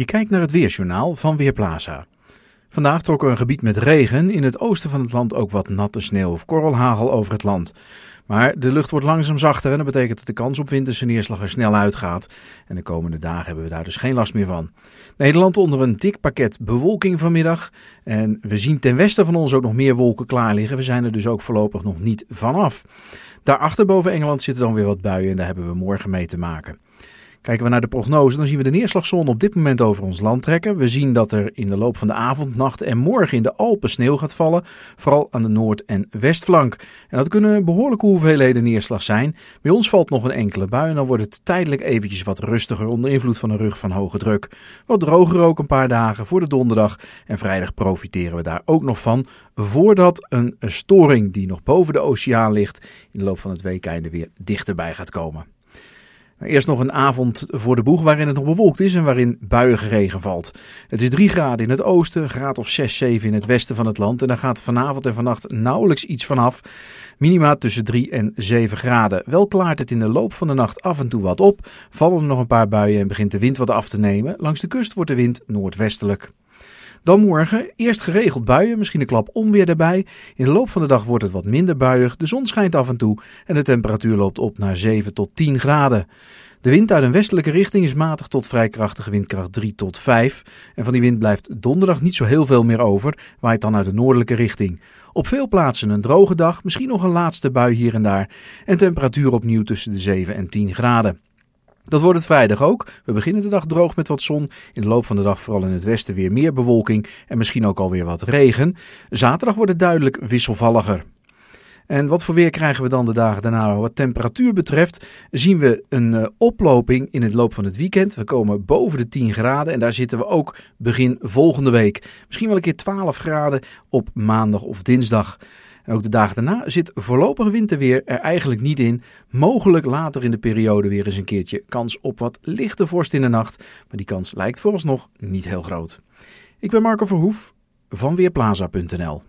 Je kijkt naar het weersjournaal van Weerplaza. Vandaag trok er een gebied met regen, in het oosten van het land ook wat natte sneeuw of korrelhagel over het land. Maar de lucht wordt langzaam zachter en dat betekent dat de kans op winterse neerslag er snel uitgaat. En de komende dagen hebben we daar dus geen last meer van. Nederland onder een dik pakket bewolking vanmiddag. En we zien ten westen van ons ook nog meer wolken klaar liggen. We zijn er dus ook voorlopig nog niet vanaf. Daarachter boven Engeland zitten dan weer wat buien en daar hebben we morgen mee te maken. Kijken we naar de prognose, dan zien we de neerslagzone op dit moment over ons land trekken. We zien dat er in de loop van de avond, nacht en morgen in de Alpen sneeuw gaat vallen, vooral aan de noord- en westflank. En dat kunnen behoorlijke hoeveelheden neerslag zijn. Bij ons valt nog een enkele bui en dan wordt het tijdelijk eventjes wat rustiger onder invloed van een rug van hoge druk. Wat droger ook een paar dagen voor de donderdag en vrijdag profiteren we daar ook nog van, voordat een storing die nog boven de oceaan ligt in de loop van het einde weer dichterbij gaat komen. Eerst nog een avond voor de boeg waarin het nog bewolkt is en waarin buiige regen valt. Het is 3 graden in het oosten, graad of 6, 7 in het westen van het land. En daar gaat vanavond en vannacht nauwelijks iets vanaf. Minima tussen 3 en 7 graden. Wel klaart het in de loop van de nacht af en toe wat op. Vallen er nog een paar buien en begint de wind wat af te nemen. Langs de kust wordt de wind noordwestelijk. Dan morgen eerst geregeld buien, misschien een klap onweer erbij. In de loop van de dag wordt het wat minder buiig, de zon schijnt af en toe en de temperatuur loopt op naar 7 tot 10 graden. De wind uit een westelijke richting is matig tot vrij krachtige windkracht 3 tot 5. En van die wind blijft donderdag niet zo heel veel meer over, waait dan uit de noordelijke richting. Op veel plaatsen een droge dag, misschien nog een laatste bui hier en daar. En temperatuur opnieuw tussen de 7 en 10 graden. Dat wordt het vrijdag ook. We beginnen de dag droog met wat zon. In de loop van de dag vooral in het westen weer meer bewolking en misschien ook alweer wat regen. Zaterdag wordt het duidelijk wisselvalliger. En wat voor weer krijgen we dan de dagen daarna? Wat temperatuur betreft zien we een eh, oploping in het loop van het weekend. We komen boven de 10 graden en daar zitten we ook begin volgende week. Misschien wel een keer 12 graden op maandag of dinsdag. En ook de dagen daarna zit voorlopig winterweer er eigenlijk niet in. Mogelijk later in de periode weer eens een keertje kans op wat lichte vorst in de nacht. Maar die kans lijkt vooralsnog niet heel groot. Ik ben Marco Verhoef van Weerplaza.nl.